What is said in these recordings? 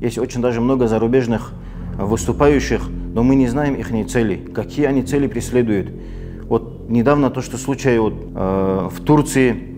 Есть очень даже много зарубежных выступающих, но мы не знаем их цели, какие они цели преследуют. Вот недавно то, что случай вот, э, в Турции,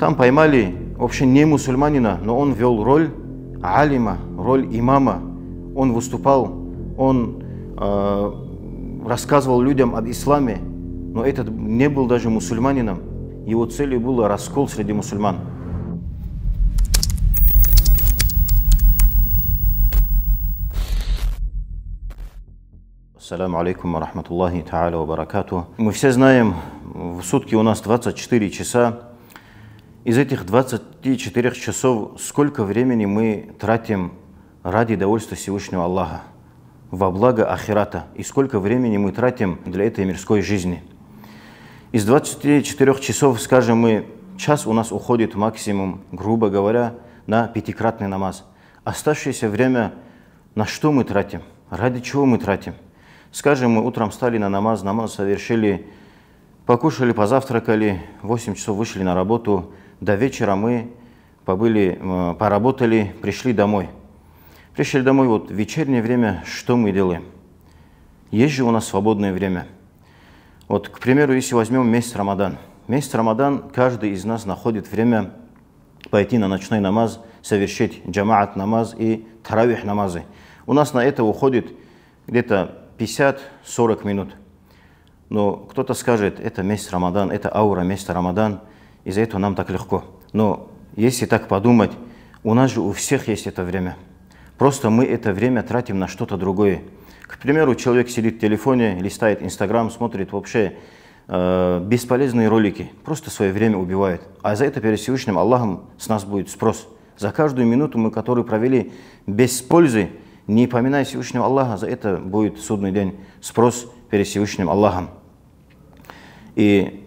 там поймали в общем, не мусульманина, но он вел роль алима, роль имама. Он выступал, он э, рассказывал людям об исламе, но этот не был даже мусульманином. Его целью было раскол среди мусульман. Салам алейкум ва рахматуллахи та'аля ва баракату. Мы все знаем, в сутки у нас 24 часа. Из этих 24 часов сколько времени мы тратим ради довольства Всевышнего Аллаха, во благо Ахирата, и сколько времени мы тратим для этой мирской жизни. Из 24 часов, скажем мы, час у нас уходит максимум, грубо говоря, на пятикратный намаз. Оставшееся время на что мы тратим? Ради чего мы тратим? Скажем, мы утром встали на намаз, намаз совершили, покушали, позавтракали, 8 часов вышли на работу, до вечера мы побыли, э, поработали, пришли домой. Пришли домой, вот вечернее время, что мы делаем? Есть же у нас свободное время. Вот, к примеру, если возьмем месяц Рамадан. Месяц Рамадан, каждый из нас находит время пойти на ночной намаз, совершить джамаат намаз и таравих намазы. У нас на это уходит где-то 50-40 минут. Но кто-то скажет, это месяц Рамадан, это аура месяца Рамадан, из-за этого нам так легко. Но если так подумать, у нас же у всех есть это время. Просто мы это время тратим на что-то другое. К примеру, человек сидит в телефоне, листает Инстаграм, смотрит вообще э, бесполезные ролики, просто свое время убивает. А за это перед Всевышним Аллахом с нас будет спрос. За каждую минуту мы, которую провели без пользы, не поминай Всевышнего Аллаха, за это будет судный день спрос перед Всевышним Аллахом. И,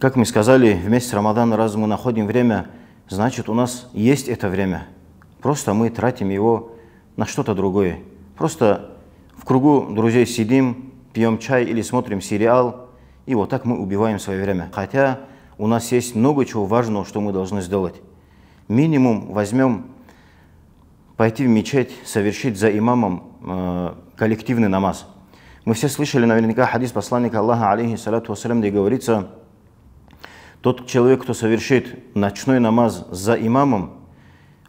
как мы сказали, в месяц Рамадан, раз мы находим время, значит, у нас есть это время. Просто мы тратим его на что-то другое. Просто в кругу друзей сидим, пьем чай или смотрим сериал, и вот так мы убиваем свое время. Хотя у нас есть много чего важного, что мы должны сделать. Минимум возьмем пойти в мечеть, совершить за имамом э, коллективный намаз. Мы все слышали наверняка хадис посланника Аллаха, Алейхи алейхиссалату вассалям, где говорится, тот человек, кто совершит ночной намаз за имамом,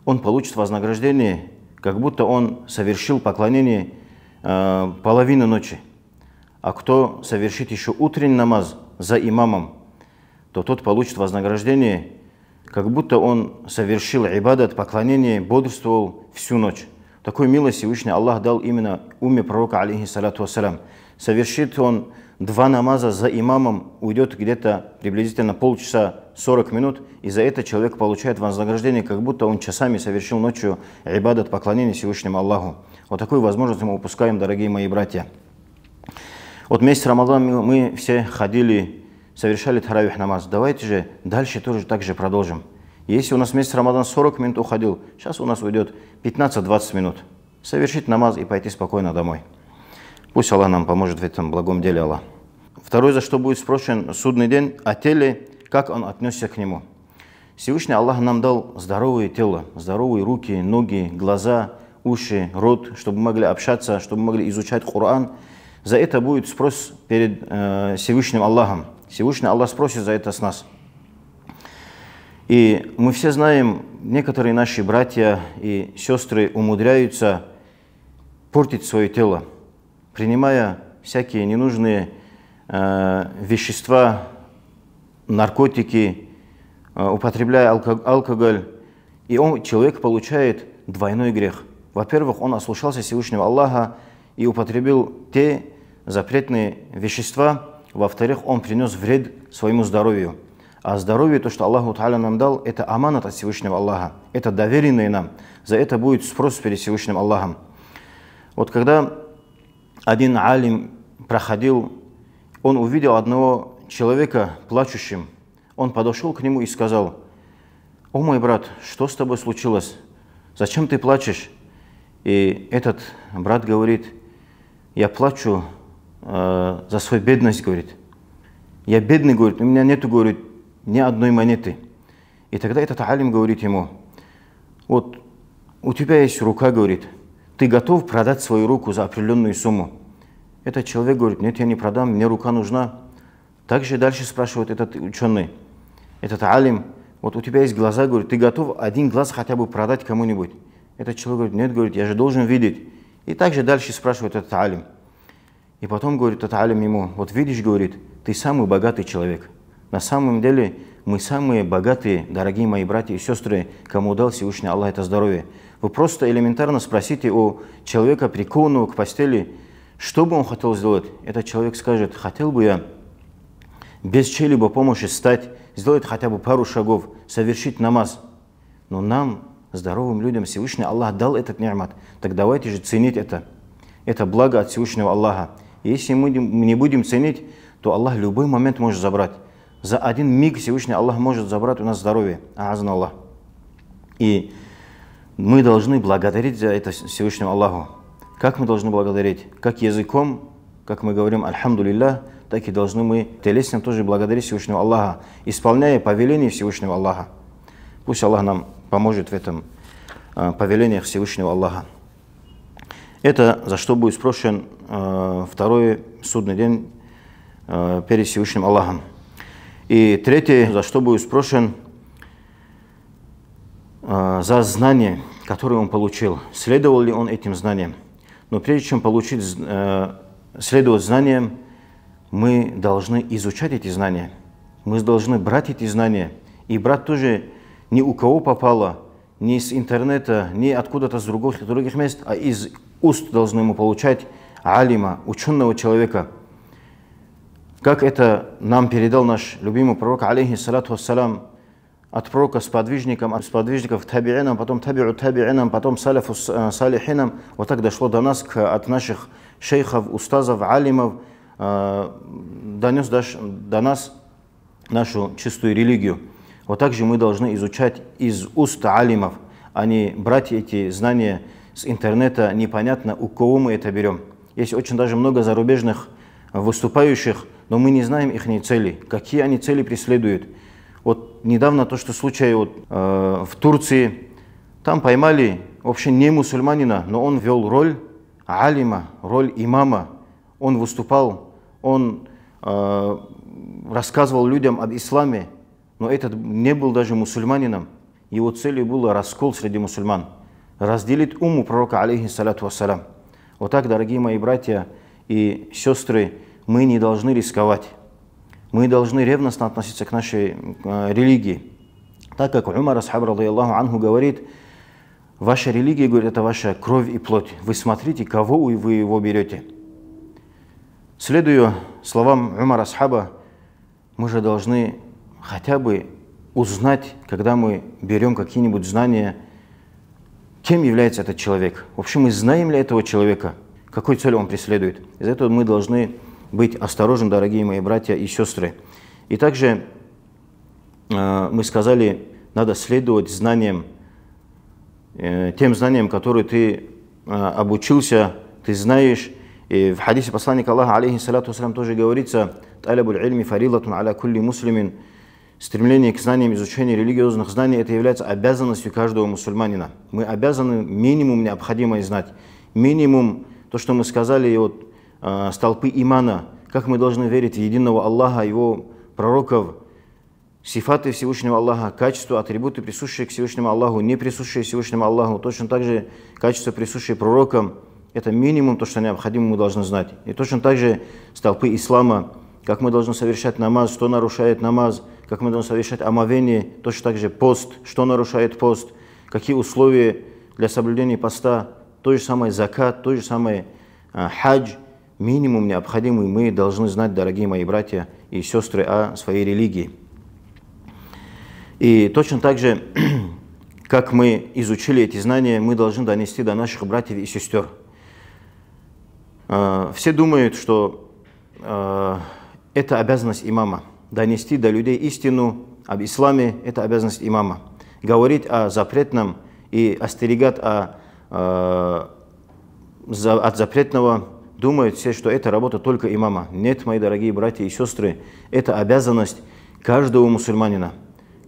он получит вознаграждение, как будто он совершил поклонение э, половины ночи. А кто совершит еще утренний намаз за имамом, то тот получит вознаграждение – как будто он совершил ибадат, поклонение, бодрствовал всю ночь. Такой милость Всевышний Аллах дал именно уме пророка, алейхиссалату вассалям. Совершит он два намаза за имамом, уйдет где-то приблизительно полчаса 40 минут, и за это человек получает вознаграждение, как будто он часами совершил ночью ибадат, поклонение Всевышнему Аллаху. Вот такую возможность мы упускаем, дорогие мои братья. Вот месяц Рамадан мы все ходили совершали таравих намаз. Давайте же дальше тоже так же продолжим. Если у нас месяц Рамадан 40 минут уходил, сейчас у нас уйдет 15-20 минут. Совершить намаз и пойти спокойно домой. Пусть Аллах нам поможет в этом благом деле Аллах. Второй, за что будет спрошен судный день, о теле, как он отнесся к нему. Всевышний Аллах нам дал здоровое тело, здоровые руки, ноги, глаза, уши, рот, чтобы могли общаться, чтобы могли изучать Коран. За это будет спрос перед э, Всевышним Аллахом. Всевышний Аллах спросит за это с нас. И мы все знаем, некоторые наши братья и сестры умудряются портить свое тело, принимая всякие ненужные э, вещества, наркотики, э, употребляя алкоголь. И он, человек получает двойной грех. Во-первых, он ослушался Всевышнего Аллаха и употребил те запретные вещества, во-вторых, он принес вред своему здоровью. А здоровье, то, что Аллаху Та'аля нам дал, это аманат от Всевышнего Аллаха. Это доверенное нам. За это будет спрос перед Всевышним Аллахом. Вот когда один алим проходил, он увидел одного человека плачущим. Он подошел к нему и сказал, «О мой брат, что с тобой случилось? Зачем ты плачешь?» И этот брат говорит, «Я плачу э, за свою бедность, говорит. Я бедный, говорит, у меня нету, говорит, ни одной монеты. И тогда этот алим говорит ему, вот у тебя есть рука, говорит, ты готов продать свою руку за определенную сумму. Этот человек говорит, нет, я не продам, мне рука нужна. Также дальше спрашивает этот ученый, этот алим, вот у тебя есть глаза, говорит, ты готов один глаз хотя бы продать кому-нибудь? Этот человек говорит, нет, говорит, я же должен видеть. И также дальше спрашивает этот алим. И потом говорит этот Таталим ему, вот видишь, говорит, ты самый богатый человек. На самом деле мы самые богатые, дорогие мои братья и сестры, кому дал Всевышний Аллах это здоровье. Вы просто элементарно спросите у человека, прикованного к постели, что бы он хотел сделать. Этот человек скажет, хотел бы я без чьей-либо помощи стать, сделать хотя бы пару шагов, совершить намаз. Но нам, здоровым людям, Всевышний Аллах дал этот ни'мат. Так давайте же ценить это. Это благо от Всевышнего Аллаха. Если мы не будем ценить, то Аллах любой момент может забрать. За один миг Всевышний Аллах может забрать у нас здоровье. Азна Аллах. И мы должны благодарить за это Всевышнему Аллаху. Как мы должны благодарить? Как языком, как мы говорим «Альхамду так и должны мы телесным тоже благодарить Всевышнего Аллаха, исполняя повеление Всевышнего Аллаха. Пусть Аллах нам поможет в этом э, повелениях Всевышнего Аллаха. Это за что будет спрошен Э, второй судный день э, перед Всевышним Аллахом. И третий за что будет спрошен, э, за знание, которое он получил. Следовал ли он этим знаниям? Но прежде чем получить, следовать знаниям, мы должны изучать эти знания. Мы должны брать эти знания. И брать тоже ни у кого попало, ни с интернета, ни откуда-то с других, других мест, а из уст должны мы получать алима, ученого человека. Как это нам передал наш любимый пророк, алейхиссалату вассалам, от пророка с подвижником, от сподвижников к табиинам, потом табиру табиинам, потом салифу э, салихинам. Вот так дошло до нас, к, от наших шейхов, устазов, алимов, э, донес до, до нас нашу чистую религию. Вот так же мы должны изучать из уст алимов, а не брать эти знания с интернета, непонятно, у кого мы это берем. Есть очень даже много зарубежных выступающих, но мы не знаем их цели, какие они цели преследуют. Вот недавно то, что случай вот, э, в Турции, там поймали вообще не мусульманина, но он вел роль алима, роль имама. Он выступал, он э, рассказывал людям об исламе, но этот не был даже мусульманином. Его целью был раскол среди мусульман, разделить уму пророка, алейхиссалату вассалям. Вот так, дорогие мои братья и сестры, мы не должны рисковать. Мы должны ревностно относиться к нашей э, религии. Так как Умар Асхаб, Аллаху Ангу, говорит, ваша религия, говорит, это ваша кровь и плоть. Вы смотрите, кого вы его берете. Следуя словам Умара Асхаба, мы же должны хотя бы узнать, когда мы берем какие-нибудь знания – кем является этот человек. В общем, мы знаем ли этого человека, какой цель он преследует. Из этого мы должны быть осторожны, дорогие мои братья и сестры. И также э, мы сказали, надо следовать знаниям, э, тем знаниям, которые ты э, обучился, ты знаешь. И в хадисе посланника Аллаха, алейхиссалату вассалям, тоже говорится, талябуль ильми фарилатун аля кулли муслимин». Стремление к знаниям, изучение религиозных знаний – это является обязанностью каждого мусульманина. Мы обязаны минимум необходимое знать. Минимум то, что мы сказали, и вот э, столпы имана, как мы должны верить в единого Аллаха, его пророков, сифаты Всевышнего Аллаха, качества, атрибуты, присущие к Всевышнему Аллаху, не присущие Всевышнему Аллаху, точно так же качества, присущие пророкам. Это минимум, то, что необходимо, мы должны знать. И точно так же столпы ислама, как мы должны совершать намаз, что нарушает намаз – как мы должны совершать омовение, точно так же пост, что нарушает пост, какие условия для соблюдения поста, то же самое закат, то же самое а, хадж, минимум необходимый мы должны знать, дорогие мои братья и сестры, о своей религии. И точно так же, как мы изучили эти знания, мы должны донести до наших братьев и сестер. А, все думают, что а, это обязанность имама – донести до людей истину об исламе – это обязанность имама. Говорить о запретном и остерегать о, э, за, от запретного думают все, что это работа только имама. Нет, мои дорогие братья и сестры, это обязанность каждого мусульманина.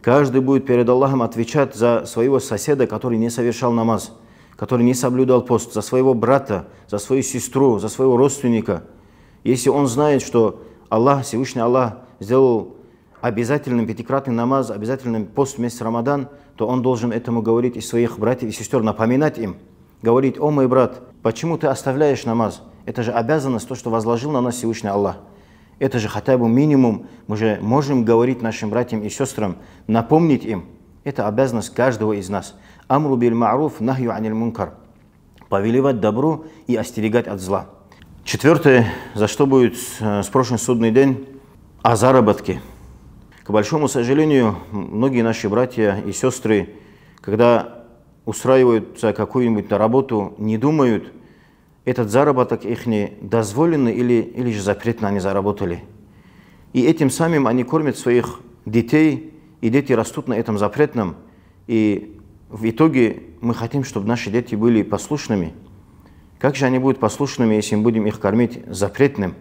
Каждый будет перед Аллахом отвечать за своего соседа, который не совершал намаз, который не соблюдал пост, за своего брата, за свою сестру, за своего родственника. Если он знает, что Аллах, Всевышний Аллах сделал обязательным пятикратный намаз, обязательным пост месяц Рамадан, то он должен этому говорить и своих братьев и сестер, напоминать им, говорить, «О мой брат, почему ты оставляешь намаз? Это же обязанность, то, что возложил на нас Всевышний Аллах». Это же хотя бы минимум мы же можем говорить нашим братьям и сестрам, напомнить им. Это обязанность каждого из нас. Амру биль ма'руф нахью аниль мункар. Повелевать добру и остерегать от зла. Четвертое, за что будет э, спрошен судный день, о заработке. К большому сожалению, многие наши братья и сестры, когда устраиваются какую-нибудь на работу, не думают, этот заработок их не дозволенный или, или же запретно они заработали. И этим самим они кормят своих детей, и дети растут на этом запретном. И в итоге мы хотим, чтобы наши дети были послушными. Как же они будут послушными, если мы будем их кормить запретным?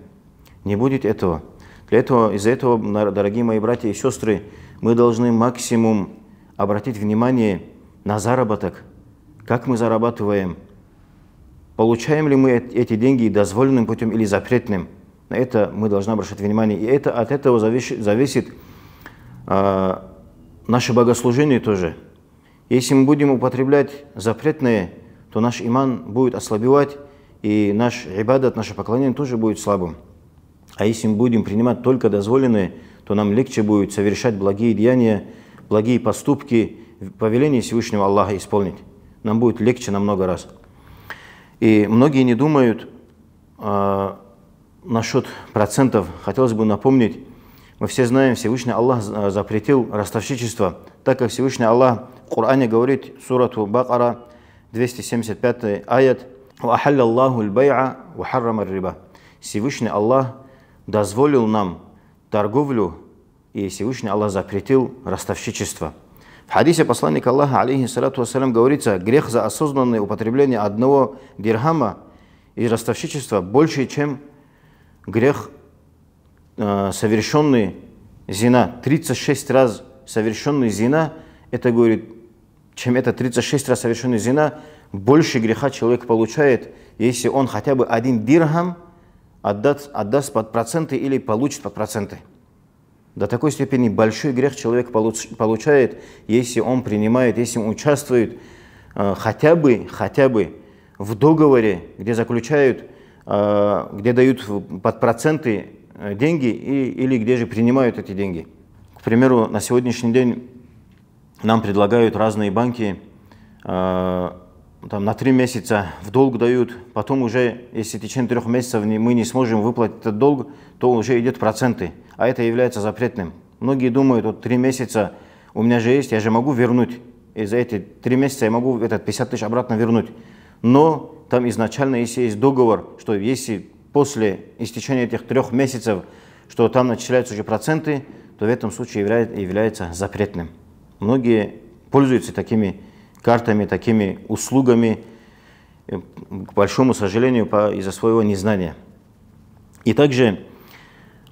Не будет этого. Для этого, из-за этого, дорогие мои братья и сестры, мы должны максимум обратить внимание на заработок, как мы зарабатываем, получаем ли мы эти деньги дозволенным путем или запретным. На это мы должны обращать внимание. И это, от этого зависит, зависит э, наше богослужение тоже. Если мы будем употреблять запретные, то наш иман будет ослабевать, и наш ребадат, наше поклонение тоже будет слабым. А если мы будем принимать только дозволенные, то нам легче будет совершать благие деяния, благие поступки, повеление Всевышнего Аллаха исполнить. Нам будет легче на много раз. И многие не думают э, насчет процентов. Хотелось бы напомнить, мы все знаем, Всевышний Аллах запретил ростовщичество, так как Всевышний Аллах в Коране говорит, сурату Бакара, 275 аят, «Ахалля Аллаху аль-бай'a ва харрама риба». Всевышний Аллах дозволил нам торговлю, и Всевышний Аллах запретил ростовщичество. В хадисе посланника Аллаха, алейхиссалату вассалям, говорится, грех за осознанное употребление одного дирхама из ростовщичества больше, чем грех, э, совершенный зина. 36 раз совершенный зина, это говорит, чем это 36 раз совершенный зина, больше греха человек получает, если он хотя бы один дирхам – отдаст, отдаст под проценты или получит под проценты. До такой степени большой грех человек получает, если он принимает, если он участвует э, хотя бы, хотя бы в договоре, где заключают, э, где дают под проценты э, деньги и, или где же принимают эти деньги. К примеру, на сегодняшний день нам предлагают разные банки э, ну, там, на три месяца в долг дают, потом уже, если в течение трех месяцев мы не сможем выплатить этот долг, то уже идет проценты, а это является запретным. Многие думают, вот три месяца у меня же есть, я же могу вернуть, и за эти три месяца я могу этот 50 тысяч обратно вернуть. Но там изначально, если есть договор, что если после истечения этих трех месяцев, что там начисляются уже проценты, то в этом случае является, является запретным. Многие пользуются такими картами, такими услугами, э, к большому сожалению, из-за своего незнания. И также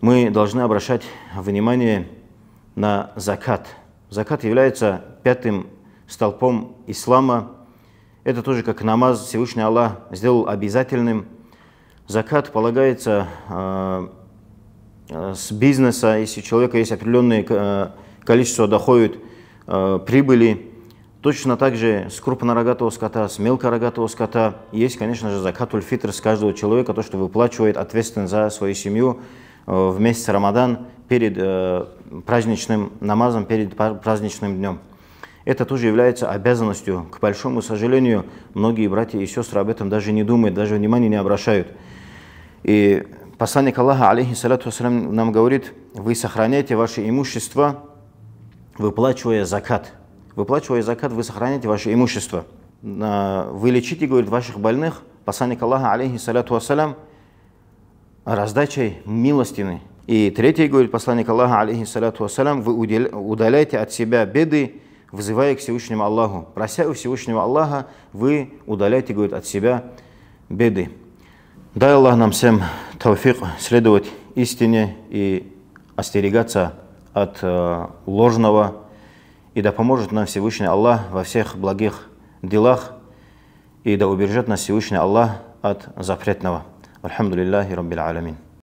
мы должны обращать внимание на закат. Закат является пятым столпом ислама. Это тоже как намаз Всевышний Аллах сделал обязательным. Закат полагается э, э с бизнеса, если у человека есть определенное э, количество доходит э, прибыли, Точно так же с крупнорогатого скота, с мелкорогатого скота есть, конечно же, закатуль фитр с каждого человека, то, что выплачивает ответственность за свою семью э, в месяц Рамадан перед э, праздничным намазом, перед праздничным днем. Это тоже является обязанностью. К большому сожалению, многие братья и сестры об этом даже не думают, даже внимания не обращают. И посланник Аллаха, алейхиссалату вассалям, нам говорит, вы сохраняете ваше имущество, выплачивая закат – Выплачивая закат, вы сохраняете ваше имущество. Вы лечите, говорит, ваших больных. Посланник Аллаха, Алейхи алейхиссалату вассалям, раздачей милостины. И третий, говорит посланник Аллаха, Алейхи алейхиссалату вассалям, вы удаляете от себя беды, вызывая к Всевышнему Аллаху. Прося у Всевышнего Аллаха, вы удаляете, говорит, от себя беды. Дай Аллах нам всем тауфик следовать истине и остерегаться от э, ложного и да поможет нам Всевышний Аллах во всех благих делах. И да убережет нас Всевышний Аллах от запретного. Алхамдулиллахи Раббил Аламин.